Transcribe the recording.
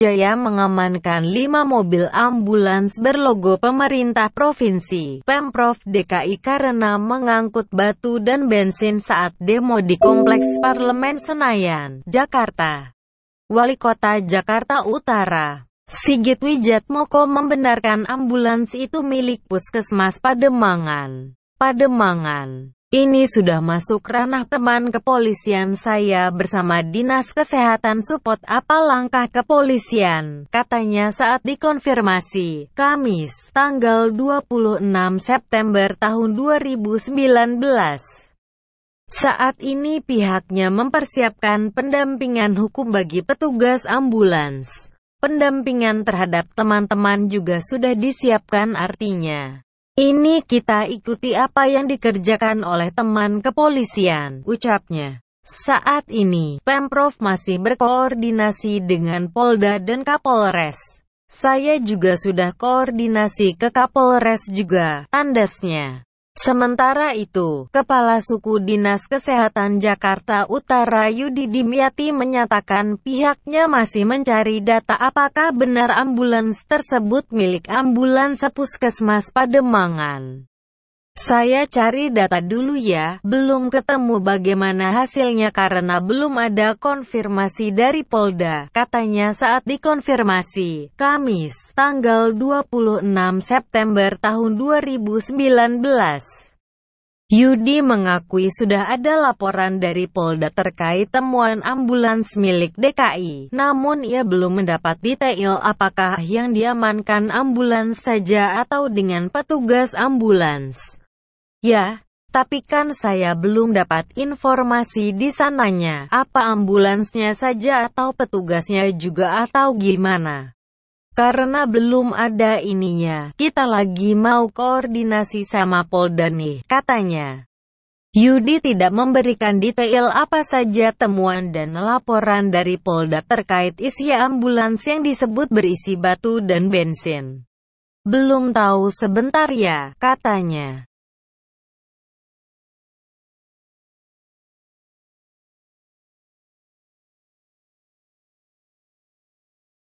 Jaya mengamankan lima mobil ambulans berlogo pemerintah provinsi Pemprov DKI karena mengangkut batu dan bensin saat demo di Kompleks Parlemen Senayan, Jakarta. Wali Kota Jakarta Utara, Sigit Wijatmoko membenarkan ambulans itu milik Puskesmas Pademangan. Pademangan. Ini sudah masuk ranah teman kepolisian saya bersama Dinas Kesehatan Support apa langkah kepolisian, katanya saat dikonfirmasi, Kamis, tanggal 26 September tahun 2019. Saat ini pihaknya mempersiapkan pendampingan hukum bagi petugas ambulans. Pendampingan terhadap teman-teman juga sudah disiapkan artinya. Ini kita ikuti apa yang dikerjakan oleh teman kepolisian, ucapnya. Saat ini, Pemprov masih berkoordinasi dengan Polda dan Kapolres. Saya juga sudah koordinasi ke Kapolres juga, tandasnya. Sementara itu, Kepala Suku Dinas Kesehatan Jakarta Utara Yudi Dimyati menyatakan pihaknya masih mencari data apakah benar ambulans tersebut milik ambulans sepuskesmas Pademangan. Saya cari data dulu ya, belum ketemu bagaimana hasilnya karena belum ada konfirmasi dari Polda, katanya saat dikonfirmasi, Kamis, tanggal 26 September tahun 2019. Yudi mengakui sudah ada laporan dari Polda terkait temuan ambulans milik DKI, namun ia belum mendapat detail apakah yang diamankan ambulans saja atau dengan petugas ambulans. Ya, tapi kan saya belum dapat informasi di sananya, apa ambulansnya saja atau petugasnya juga atau gimana. Karena belum ada ininya, kita lagi mau koordinasi sama Polda nih, katanya. Yudi tidak memberikan detail apa saja temuan dan laporan dari Polda terkait isi ambulans yang disebut berisi batu dan bensin. Belum tahu sebentar ya, katanya.